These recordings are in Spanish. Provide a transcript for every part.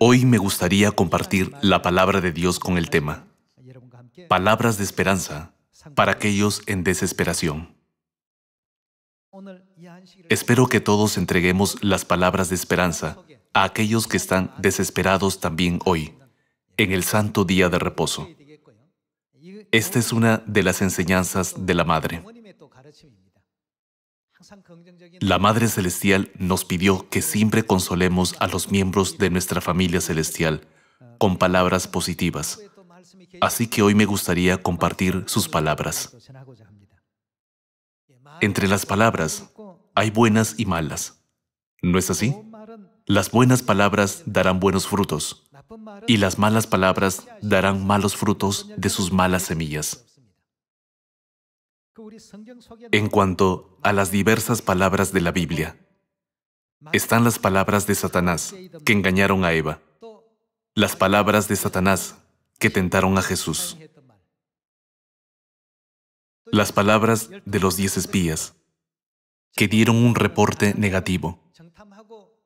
Hoy me gustaría compartir la palabra de Dios con el tema Palabras de esperanza para aquellos en desesperación. Espero que todos entreguemos las palabras de esperanza a aquellos que están desesperados también hoy, en el santo día de reposo. Esta es una de las enseñanzas de la Madre. La Madre Celestial nos pidió que siempre consolemos a los miembros de nuestra familia celestial con palabras positivas. Así que hoy me gustaría compartir sus palabras. Entre las palabras hay buenas y malas. ¿No es así? Las buenas palabras darán buenos frutos y las malas palabras darán malos frutos de sus malas semillas. En cuanto a las diversas palabras de la Biblia, están las palabras de Satanás que engañaron a Eva, las palabras de Satanás que tentaron a Jesús, las palabras de los diez espías que dieron un reporte negativo,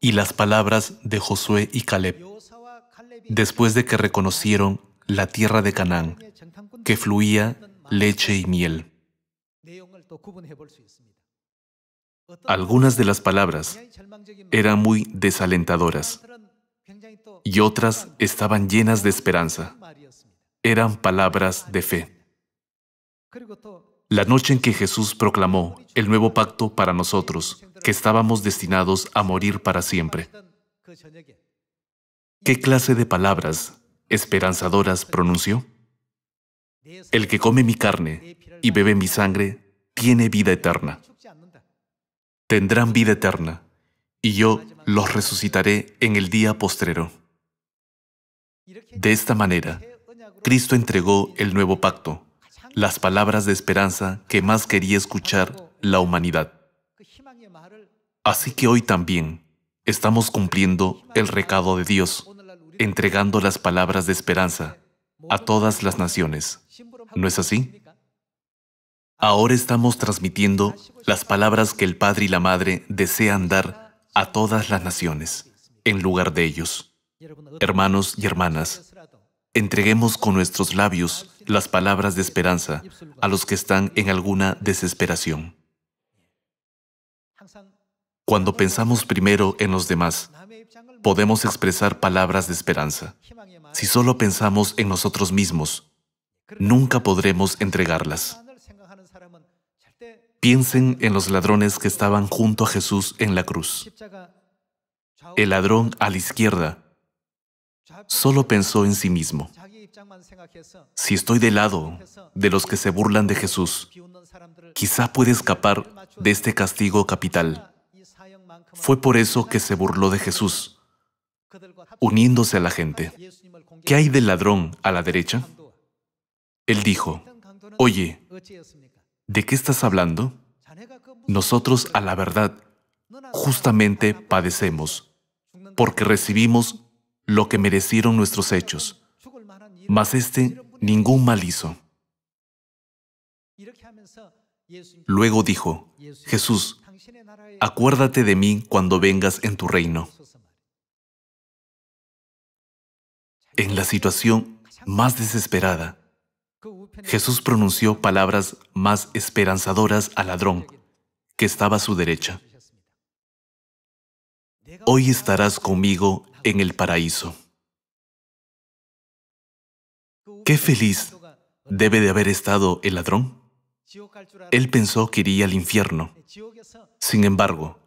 y las palabras de Josué y Caleb después de que reconocieron la tierra de Canaán, que fluía leche y miel. Algunas de las palabras eran muy desalentadoras y otras estaban llenas de esperanza. Eran palabras de fe. La noche en que Jesús proclamó el nuevo pacto para nosotros, que estábamos destinados a morir para siempre. ¿Qué clase de palabras esperanzadoras pronunció? El que come mi carne y bebe mi sangre tiene vida eterna. Tendrán vida eterna, y yo los resucitaré en el día postrero. De esta manera, Cristo entregó el nuevo pacto, las palabras de esperanza que más quería escuchar la humanidad. Así que hoy también estamos cumpliendo el recado de Dios, entregando las palabras de esperanza a todas las naciones. ¿No es así? Ahora estamos transmitiendo las palabras que el Padre y la Madre desean dar a todas las naciones, en lugar de ellos. Hermanos y hermanas, entreguemos con nuestros labios las palabras de esperanza a los que están en alguna desesperación. Cuando pensamos primero en los demás, podemos expresar palabras de esperanza. Si solo pensamos en nosotros mismos, nunca podremos entregarlas. Piensen en los ladrones que estaban junto a Jesús en la cruz. El ladrón a la izquierda solo pensó en sí mismo. Si estoy del lado de los que se burlan de Jesús, quizá puede escapar de este castigo capital. Fue por eso que se burló de Jesús, uniéndose a la gente. ¿Qué hay del ladrón a la derecha? Él dijo, oye, ¿De qué estás hablando? Nosotros a la verdad justamente padecemos, porque recibimos lo que merecieron nuestros hechos, mas este ningún mal hizo. Luego dijo, Jesús, acuérdate de mí cuando vengas en tu reino. En la situación más desesperada, Jesús pronunció palabras más esperanzadoras al ladrón, que estaba a su derecha. Hoy estarás conmigo en el paraíso. Qué feliz debe de haber estado el ladrón. Él pensó que iría al infierno. Sin embargo,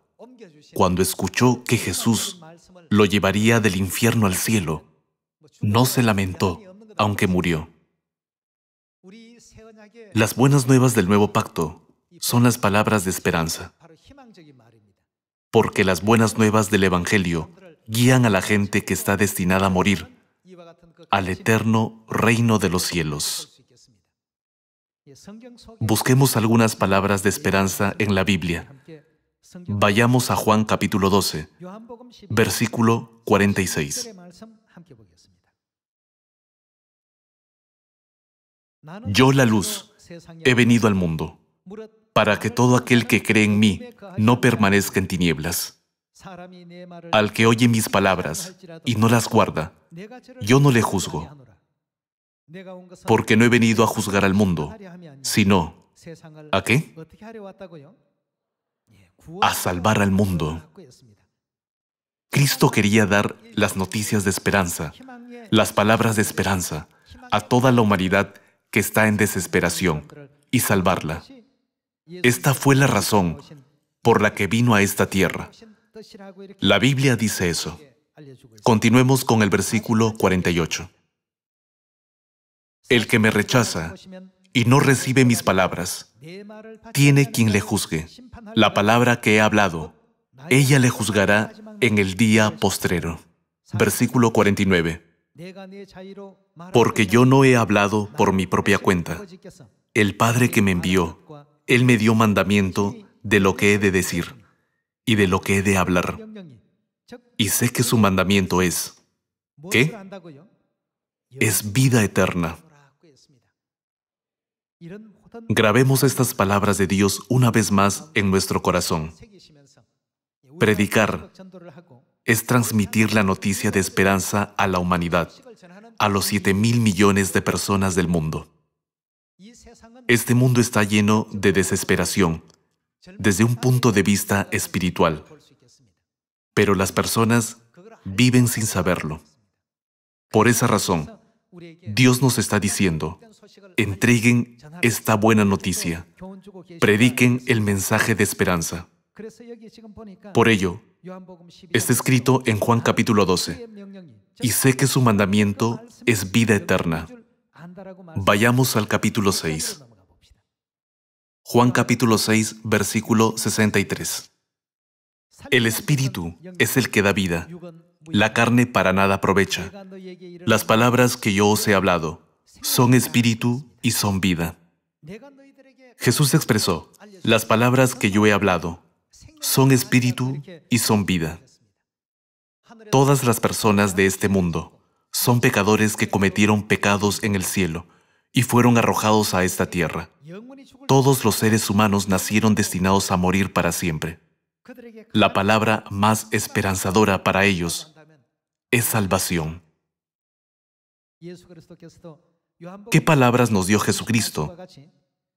cuando escuchó que Jesús lo llevaría del infierno al cielo, no se lamentó, aunque murió. Las buenas nuevas del nuevo pacto son las palabras de esperanza, porque las buenas nuevas del Evangelio guían a la gente que está destinada a morir al eterno reino de los cielos. Busquemos algunas palabras de esperanza en la Biblia. Vayamos a Juan capítulo 12, versículo 46. Yo la luz, he venido al mundo, para que todo aquel que cree en mí no permanezca en tinieblas. Al que oye mis palabras y no las guarda, yo no le juzgo, porque no he venido a juzgar al mundo, sino ¿a qué? A salvar al mundo. Cristo quería dar las noticias de esperanza, las palabras de esperanza a toda la humanidad que está en desesperación y salvarla. Esta fue la razón por la que vino a esta tierra. La Biblia dice eso. Continuemos con el versículo 48. El que me rechaza y no recibe mis palabras, tiene quien le juzgue. La palabra que he hablado, ella le juzgará en el día postrero. Versículo 49. Porque yo no he hablado por mi propia cuenta. El Padre que me envió, Él me dio mandamiento de lo que he de decir y de lo que he de hablar. Y sé que su mandamiento es, ¿qué? Es vida eterna. Grabemos estas palabras de Dios una vez más en nuestro corazón. Predicar, es transmitir la noticia de esperanza a la humanidad, a los 7 mil millones de personas del mundo. Este mundo está lleno de desesperación desde un punto de vista espiritual, pero las personas viven sin saberlo. Por esa razón, Dios nos está diciendo, entreguen esta buena noticia, prediquen el mensaje de esperanza. Por ello, Está escrito en Juan capítulo 12, y sé que su mandamiento es vida eterna. Vayamos al capítulo 6. Juan capítulo 6, versículo 63. El espíritu es el que da vida, la carne para nada aprovecha. Las palabras que yo os he hablado son espíritu y son vida. Jesús expresó, las palabras que yo he hablado son espíritu y son vida. Todas las personas de este mundo son pecadores que cometieron pecados en el cielo y fueron arrojados a esta tierra. Todos los seres humanos nacieron destinados a morir para siempre. La palabra más esperanzadora para ellos es salvación. ¿Qué palabras nos dio Jesucristo?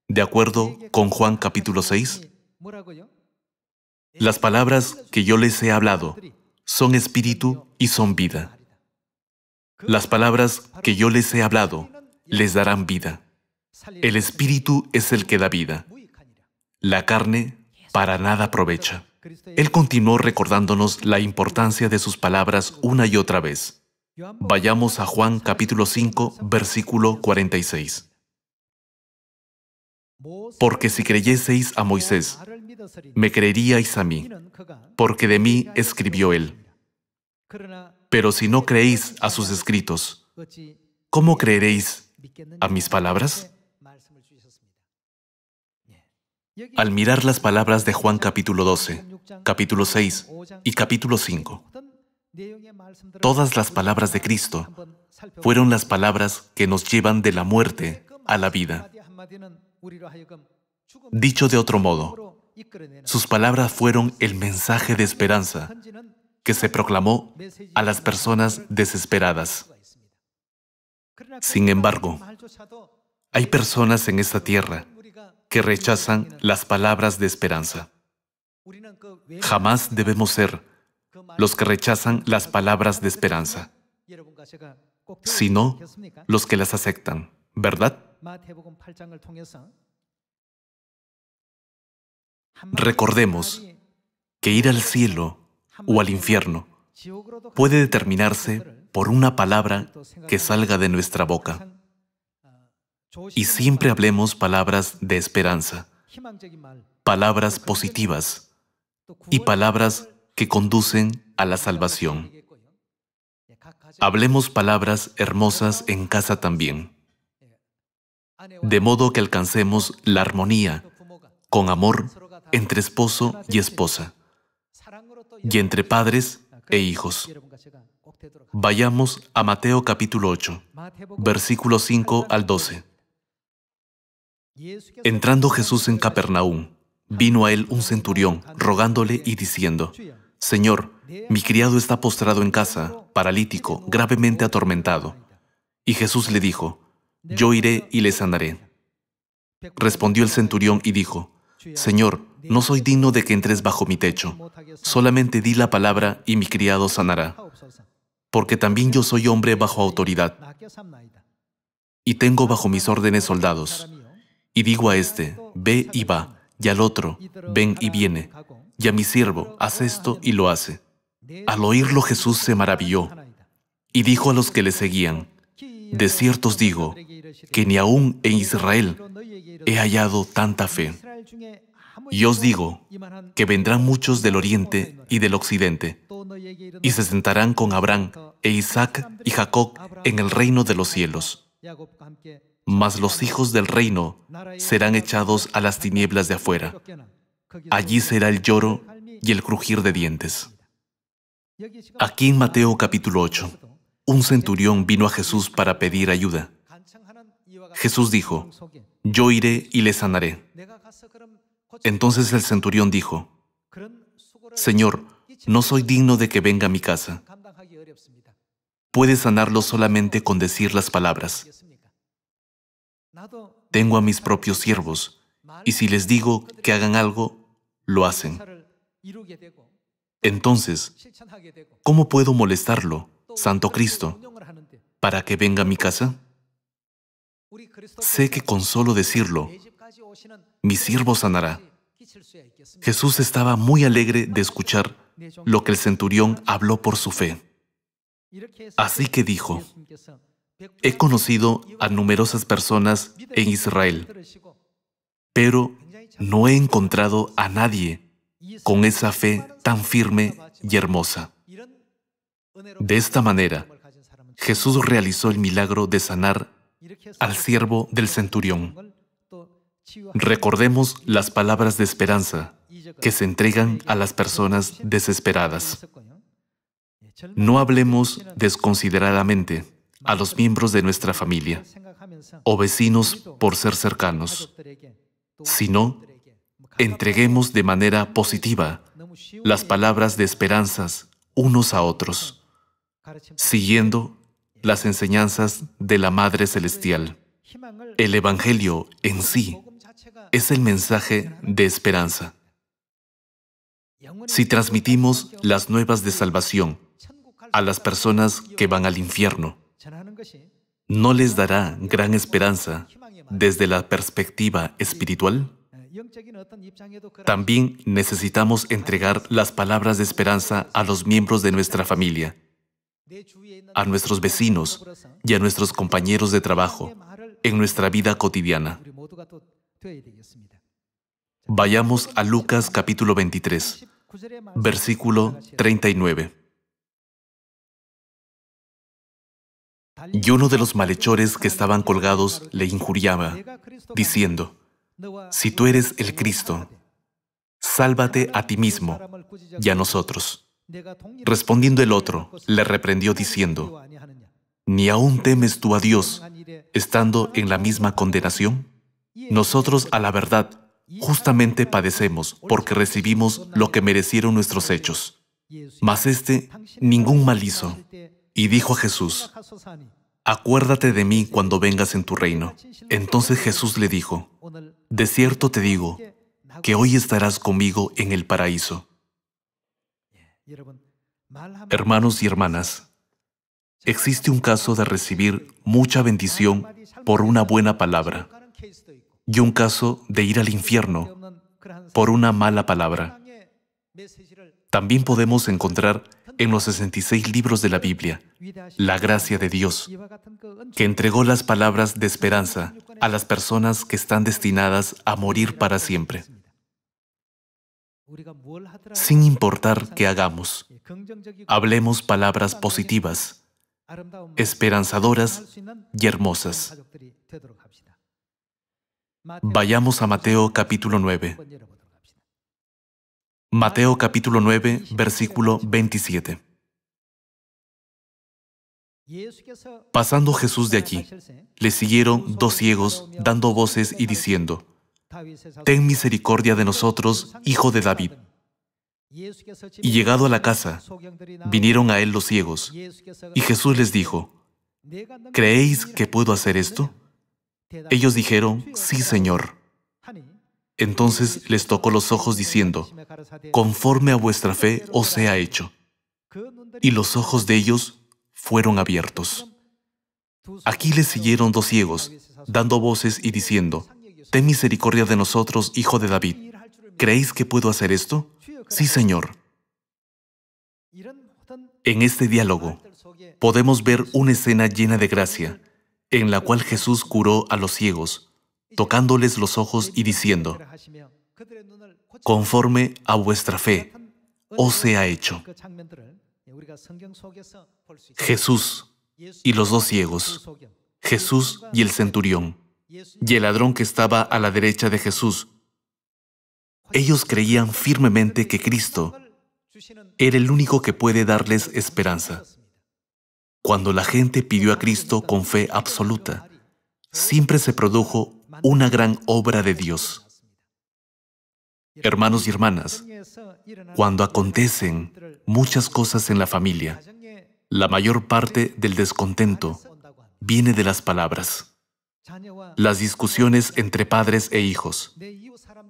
De acuerdo con Juan capítulo 6, las palabras que yo les he hablado son espíritu y son vida. Las palabras que yo les he hablado les darán vida. El espíritu es el que da vida. La carne para nada aprovecha. Él continuó recordándonos la importancia de sus palabras una y otra vez. Vayamos a Juan capítulo 5, versículo 46. Porque si creyeseis a Moisés, me creeríais a mí, porque de mí escribió él. Pero si no creéis a sus escritos, ¿cómo creeréis a mis palabras? Al mirar las palabras de Juan capítulo 12, capítulo 6 y capítulo 5, todas las palabras de Cristo fueron las palabras que nos llevan de la muerte a la vida. Dicho de otro modo, sus palabras fueron el mensaje de esperanza que se proclamó a las personas desesperadas. Sin embargo, hay personas en esta tierra que rechazan las palabras de esperanza. Jamás debemos ser los que rechazan las palabras de esperanza, sino los que las aceptan, ¿verdad? Recordemos que ir al cielo o al infierno puede determinarse por una palabra que salga de nuestra boca. Y siempre hablemos palabras de esperanza, palabras positivas y palabras que conducen a la salvación. Hablemos palabras hermosas en casa también, de modo que alcancemos la armonía con amor entre esposo y esposa, y entre padres e hijos. Vayamos a Mateo capítulo 8, versículo 5 al 12. Entrando Jesús en Capernaum, vino a él un centurión, rogándole y diciendo, Señor, mi criado está postrado en casa, paralítico, gravemente atormentado. Y Jesús le dijo, Yo iré y le sanaré. Respondió el centurión y dijo, Señor, no soy digno de que entres bajo mi techo. Solamente di la palabra y mi criado sanará. Porque también yo soy hombre bajo autoridad. Y tengo bajo mis órdenes soldados. Y digo a este, ve y va, y al otro, ven y viene. Y a mi siervo, haz esto y lo hace. Al oírlo Jesús se maravilló. Y dijo a los que le seguían, de cierto os digo, que ni aún en Israel he hallado tanta fe. Y os digo que vendrán muchos del oriente y del occidente, y se sentarán con Abraham e Isaac y Jacob en el reino de los cielos. Mas los hijos del reino serán echados a las tinieblas de afuera. Allí será el lloro y el crujir de dientes. Aquí en Mateo capítulo 8, un centurión vino a Jesús para pedir ayuda. Jesús dijo, yo iré y le sanaré. Entonces el centurión dijo, Señor, no soy digno de que venga a mi casa. Puede sanarlo solamente con decir las palabras. Tengo a mis propios siervos, y si les digo que hagan algo, lo hacen. Entonces, ¿cómo puedo molestarlo, Santo Cristo, para que venga a mi casa? Sé que con solo decirlo, mi siervo sanará. Jesús estaba muy alegre de escuchar lo que el centurión habló por su fe. Así que dijo, he conocido a numerosas personas en Israel, pero no he encontrado a nadie con esa fe tan firme y hermosa. De esta manera, Jesús realizó el milagro de sanar al siervo del centurión. Recordemos las palabras de esperanza que se entregan a las personas desesperadas. No hablemos desconsideradamente a los miembros de nuestra familia o vecinos por ser cercanos, sino entreguemos de manera positiva las palabras de esperanzas unos a otros, siguiendo las enseñanzas de la Madre Celestial. El Evangelio en sí es el mensaje de esperanza. Si transmitimos las nuevas de salvación a las personas que van al infierno, ¿no les dará gran esperanza desde la perspectiva espiritual? También necesitamos entregar las palabras de esperanza a los miembros de nuestra familia, a nuestros vecinos y a nuestros compañeros de trabajo en nuestra vida cotidiana. Vayamos a Lucas capítulo 23, versículo 39. Y uno de los malhechores que estaban colgados le injuriaba, diciendo, Si tú eres el Cristo, sálvate a ti mismo y a nosotros. Respondiendo el otro, le reprendió diciendo, ¿Ni aún temes tú a Dios, estando en la misma condenación? Nosotros a la verdad justamente padecemos porque recibimos lo que merecieron nuestros hechos. Mas este ningún mal hizo. Y dijo a Jesús, acuérdate de mí cuando vengas en tu reino. Entonces Jesús le dijo, de cierto te digo, que hoy estarás conmigo en el paraíso. Hermanos y hermanas, existe un caso de recibir mucha bendición por una buena palabra y un caso de ir al infierno por una mala palabra. También podemos encontrar en los 66 libros de la Biblia la gracia de Dios, que entregó las palabras de esperanza a las personas que están destinadas a morir para siempre. Sin importar qué hagamos, hablemos palabras positivas, esperanzadoras y hermosas. Vayamos a Mateo capítulo 9. Mateo capítulo 9, versículo 27. Pasando Jesús de allí, le siguieron dos ciegos dando voces y diciendo, Ten misericordia de nosotros, hijo de David. Y llegado a la casa, vinieron a él los ciegos, y Jesús les dijo, ¿Creéis que puedo hacer esto? Ellos dijeron, sí, Señor. Entonces les tocó los ojos diciendo, conforme a vuestra fe os sea hecho. Y los ojos de ellos fueron abiertos. Aquí les siguieron dos ciegos, dando voces y diciendo, Ten misericordia de nosotros, hijo de David. ¿Creéis que puedo hacer esto? Sí, Señor. En este diálogo podemos ver una escena llena de gracia, en la cual Jesús curó a los ciegos, tocándoles los ojos y diciendo, conforme a vuestra fe, os sea hecho. Jesús y los dos ciegos, Jesús y el centurión, y el ladrón que estaba a la derecha de Jesús. Ellos creían firmemente que Cristo era el único que puede darles esperanza. Cuando la gente pidió a Cristo con fe absoluta, siempre se produjo una gran obra de Dios. Hermanos y hermanas, cuando acontecen muchas cosas en la familia, la mayor parte del descontento viene de las palabras, las discusiones entre padres e hijos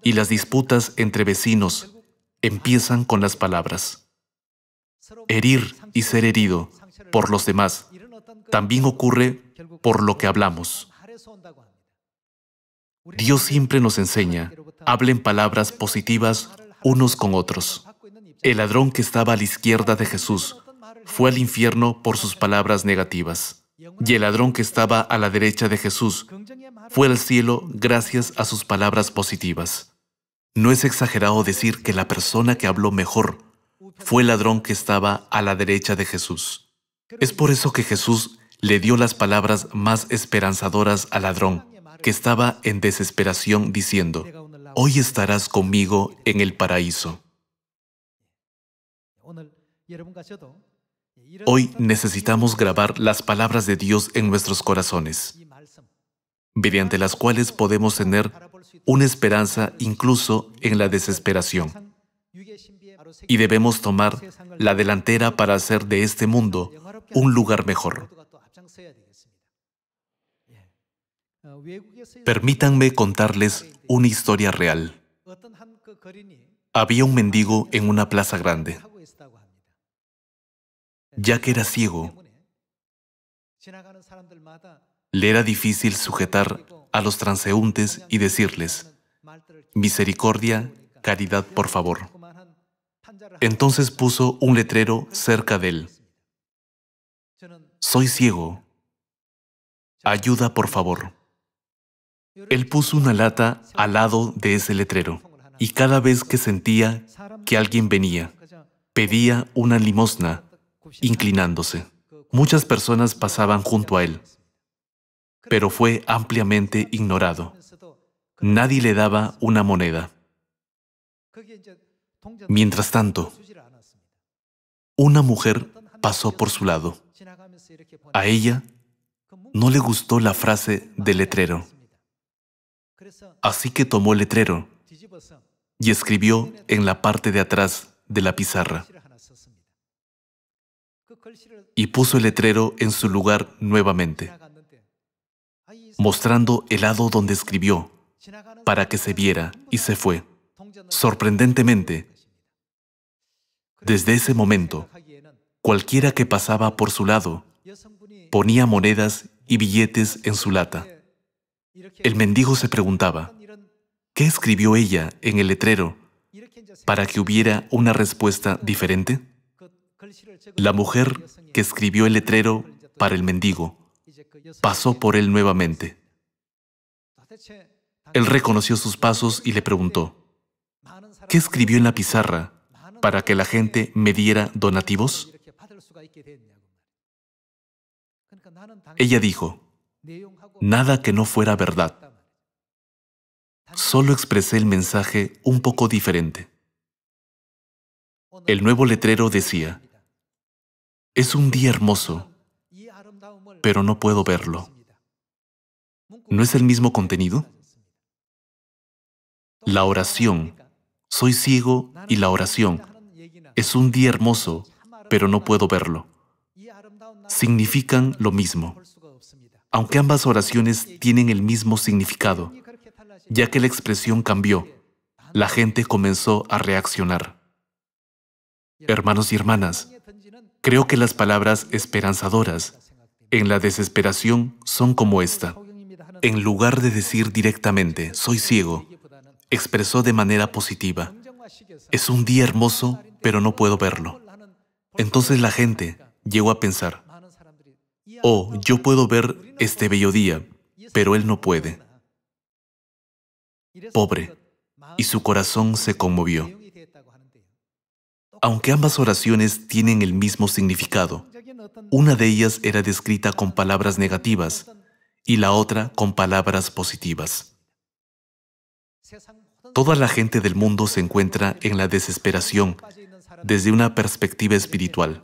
y las disputas entre vecinos empiezan con las palabras. Herir y ser herido por los demás, también ocurre por lo que hablamos. Dios siempre nos enseña, hablen palabras positivas unos con otros. El ladrón que estaba a la izquierda de Jesús fue al infierno por sus palabras negativas. Y el ladrón que estaba a la derecha de Jesús fue al cielo gracias a sus palabras positivas. No es exagerado decir que la persona que habló mejor fue el ladrón que estaba a la derecha de Jesús. Es por eso que Jesús le dio las palabras más esperanzadoras al ladrón, que estaba en desesperación diciendo, Hoy estarás conmigo en el paraíso. Hoy necesitamos grabar las palabras de Dios en nuestros corazones, mediante las cuales podemos tener una esperanza incluso en la desesperación. Y debemos tomar la delantera para hacer de este mundo un lugar mejor. Uh, Permítanme contarles una historia real. Había un mendigo en una plaza grande. Ya que era ciego, le era difícil sujetar a los transeúntes y decirles, misericordia, caridad, por favor. Entonces puso un letrero cerca de él soy ciego. Ayuda, por favor. Él puso una lata al lado de ese letrero y cada vez que sentía que alguien venía, pedía una limosna, inclinándose. Muchas personas pasaban junto a él, pero fue ampliamente ignorado. Nadie le daba una moneda. Mientras tanto, una mujer pasó por su lado. A ella no le gustó la frase del letrero. Así que tomó el letrero y escribió en la parte de atrás de la pizarra. Y puso el letrero en su lugar nuevamente, mostrando el lado donde escribió para que se viera y se fue. Sorprendentemente, desde ese momento, cualquiera que pasaba por su lado Ponía monedas y billetes en su lata. El mendigo se preguntaba, ¿qué escribió ella en el letrero para que hubiera una respuesta diferente? La mujer que escribió el letrero para el mendigo pasó por él nuevamente. Él reconoció sus pasos y le preguntó, ¿qué escribió en la pizarra para que la gente me diera donativos? Ella dijo, nada que no fuera verdad. Solo expresé el mensaje un poco diferente. El nuevo letrero decía, es un día hermoso, pero no puedo verlo. ¿No es el mismo contenido? La oración, soy ciego y la oración, es un día hermoso, pero no puedo verlo significan lo mismo, aunque ambas oraciones tienen el mismo significado, ya que la expresión cambió, la gente comenzó a reaccionar. Hermanos y hermanas, creo que las palabras esperanzadoras en la desesperación son como esta. En lugar de decir directamente, soy ciego, expresó de manera positiva, es un día hermoso, pero no puedo verlo. Entonces la gente llegó a pensar, oh, yo puedo ver este bello día, pero él no puede. Pobre, y su corazón se conmovió. Aunque ambas oraciones tienen el mismo significado, una de ellas era descrita con palabras negativas y la otra con palabras positivas. Toda la gente del mundo se encuentra en la desesperación desde una perspectiva espiritual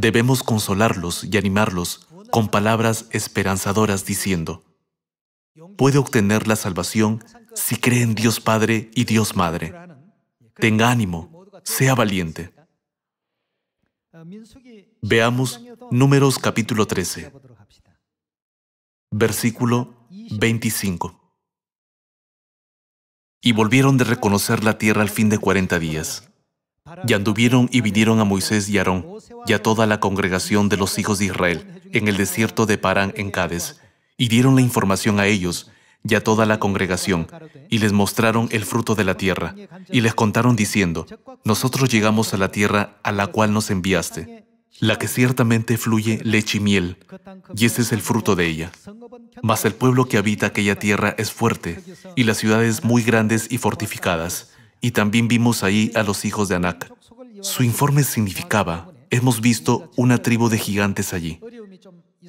debemos consolarlos y animarlos con palabras esperanzadoras diciendo, puede obtener la salvación si cree en Dios Padre y Dios Madre. Tenga ánimo, sea valiente. Veamos Números capítulo 13, versículo 25. Y volvieron de reconocer la tierra al fin de cuarenta días. Y anduvieron y vinieron a Moisés y Aarón, y a toda la congregación de los hijos de Israel, en el desierto de Parán en Cádiz, y dieron la información a ellos, y a toda la congregación, y les mostraron el fruto de la tierra, y les contaron diciendo, Nosotros llegamos a la tierra a la cual nos enviaste, la que ciertamente fluye leche y miel, y ese es el fruto de ella. Mas el pueblo que habita aquella tierra es fuerte, y las ciudades muy grandes y fortificadas. Y también vimos ahí a los hijos de Anak. Su informe significaba, hemos visto una tribu de gigantes allí.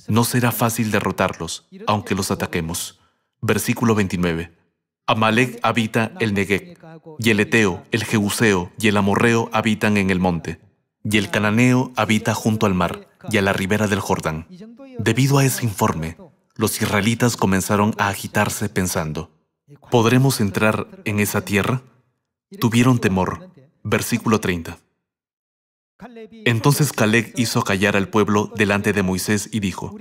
No será fácil derrotarlos, aunque los ataquemos. Versículo 29. Amalek habita el Negev, y el Eteo, el Jebuseo y el Amorreo habitan en el monte, y el Cananeo habita junto al mar y a la ribera del Jordán. Debido a ese informe, los israelitas comenzaron a agitarse pensando, ¿podremos entrar en esa tierra? tuvieron temor. Versículo 30. Entonces Caleb hizo callar al pueblo delante de Moisés y dijo,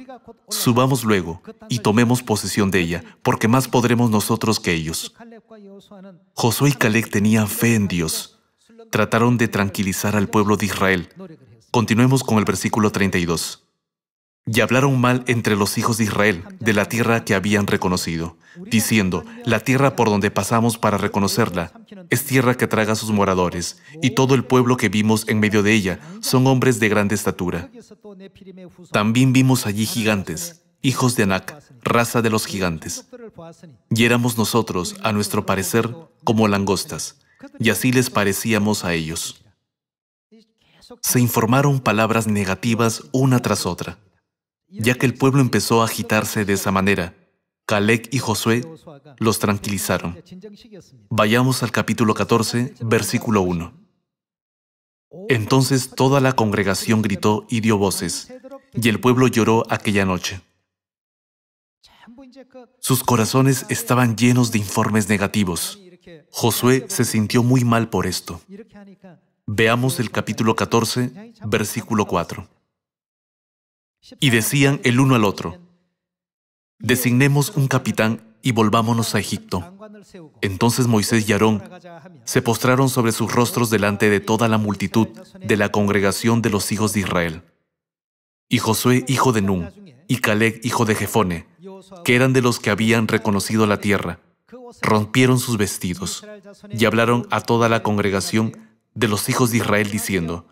Subamos luego y tomemos posesión de ella, porque más podremos nosotros que ellos. Josué y Caleb tenían fe en Dios. Trataron de tranquilizar al pueblo de Israel. Continuemos con el versículo 32. Y hablaron mal entre los hijos de Israel de la tierra que habían reconocido, diciendo, la tierra por donde pasamos para reconocerla es tierra que traga a sus moradores, y todo el pueblo que vimos en medio de ella son hombres de grande estatura. También vimos allí gigantes, hijos de Anak, raza de los gigantes. Y éramos nosotros, a nuestro parecer, como langostas, y así les parecíamos a ellos. Se informaron palabras negativas una tras otra ya que el pueblo empezó a agitarse de esa manera. Caleb y Josué los tranquilizaron. Vayamos al capítulo 14, versículo 1. Entonces toda la congregación gritó y dio voces, y el pueblo lloró aquella noche. Sus corazones estaban llenos de informes negativos. Josué se sintió muy mal por esto. Veamos el capítulo 14, versículo 4. Y decían el uno al otro, designemos un capitán y volvámonos a Egipto. Entonces Moisés y Aarón se postraron sobre sus rostros delante de toda la multitud de la congregación de los hijos de Israel. Y Josué, hijo de Nun, y Caleb, hijo de Jefone, que eran de los que habían reconocido la tierra, rompieron sus vestidos y hablaron a toda la congregación de los hijos de Israel diciendo,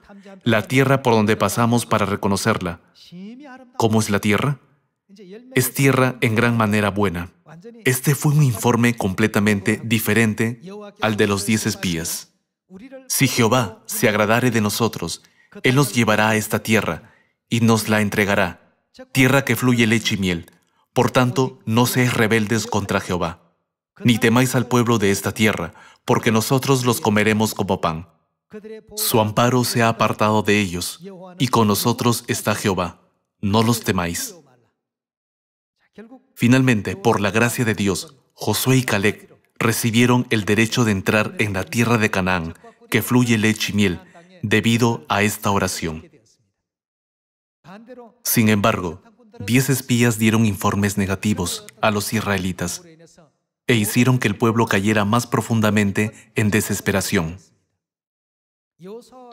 la tierra por donde pasamos para reconocerla. ¿Cómo es la tierra? Es tierra en gran manera buena. Este fue un informe completamente diferente al de los diez espías. Si Jehová se agradare de nosotros, Él nos llevará a esta tierra y nos la entregará, tierra que fluye leche y miel. Por tanto, no seáis rebeldes contra Jehová, ni temáis al pueblo de esta tierra, porque nosotros los comeremos como pan. Su amparo se ha apartado de ellos, y con nosotros está Jehová. No los temáis. Finalmente, por la gracia de Dios, Josué y Caleb recibieron el derecho de entrar en la tierra de Canaán, que fluye leche y miel, debido a esta oración. Sin embargo, diez espías dieron informes negativos a los israelitas e hicieron que el pueblo cayera más profundamente en desesperación.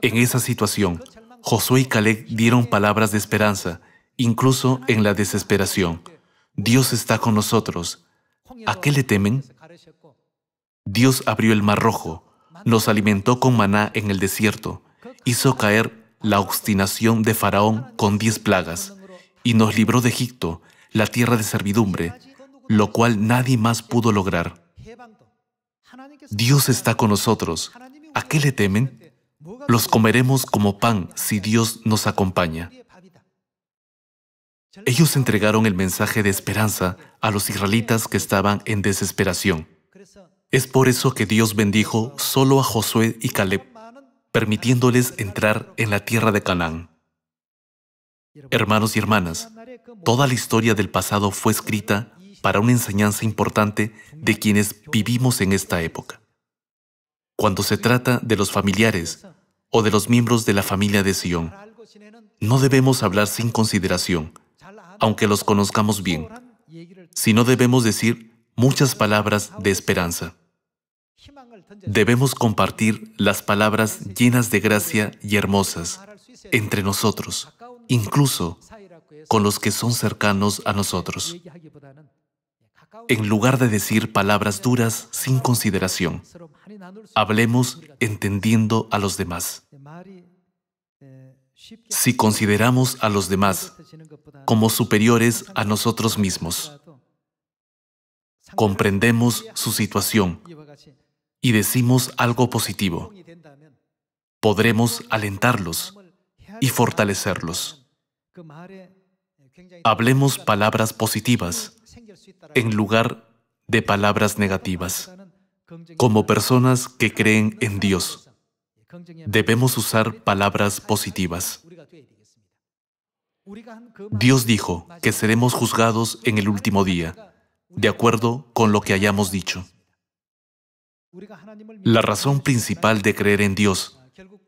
En esa situación, Josué y Caleb dieron palabras de esperanza, incluso en la desesperación. Dios está con nosotros. ¿A qué le temen? Dios abrió el mar rojo, nos alimentó con maná en el desierto, hizo caer la obstinación de Faraón con diez plagas, y nos libró de Egipto, la tierra de servidumbre, lo cual nadie más pudo lograr. Dios está con nosotros. ¿A qué le temen? los comeremos como pan si Dios nos acompaña. Ellos entregaron el mensaje de esperanza a los israelitas que estaban en desesperación. Es por eso que Dios bendijo solo a Josué y Caleb, permitiéndoles entrar en la tierra de Canaán. Hermanos y hermanas, toda la historia del pasado fue escrita para una enseñanza importante de quienes vivimos en esta época cuando se trata de los familiares o de los miembros de la familia de Sion. No debemos hablar sin consideración, aunque los conozcamos bien, sino debemos decir muchas palabras de esperanza. Debemos compartir las palabras llenas de gracia y hermosas entre nosotros, incluso con los que son cercanos a nosotros en lugar de decir palabras duras sin consideración. Hablemos entendiendo a los demás. Si consideramos a los demás como superiores a nosotros mismos, comprendemos su situación y decimos algo positivo, podremos alentarlos y fortalecerlos. Hablemos palabras positivas en lugar de palabras negativas. Como personas que creen en Dios, debemos usar palabras positivas. Dios dijo que seremos juzgados en el último día, de acuerdo con lo que hayamos dicho. La razón principal de creer en Dios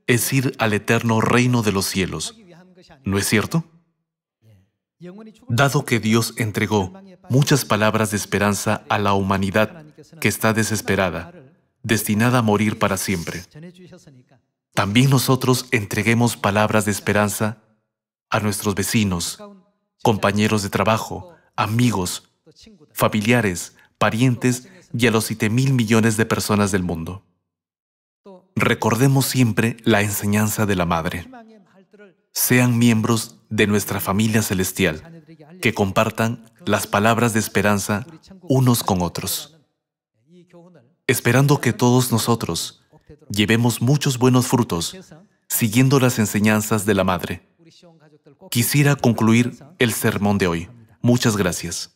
es ir al eterno reino de los cielos, ¿no es cierto? Dado que Dios entregó muchas palabras de esperanza a la humanidad que está desesperada, destinada a morir para siempre, también nosotros entreguemos palabras de esperanza a nuestros vecinos, compañeros de trabajo, amigos, familiares, parientes y a los 7 mil millones de personas del mundo. Recordemos siempre la enseñanza de la Madre. Sean miembros de nuestra familia celestial, que compartan las palabras de esperanza unos con otros, esperando que todos nosotros llevemos muchos buenos frutos siguiendo las enseñanzas de la Madre. Quisiera concluir el sermón de hoy. Muchas gracias.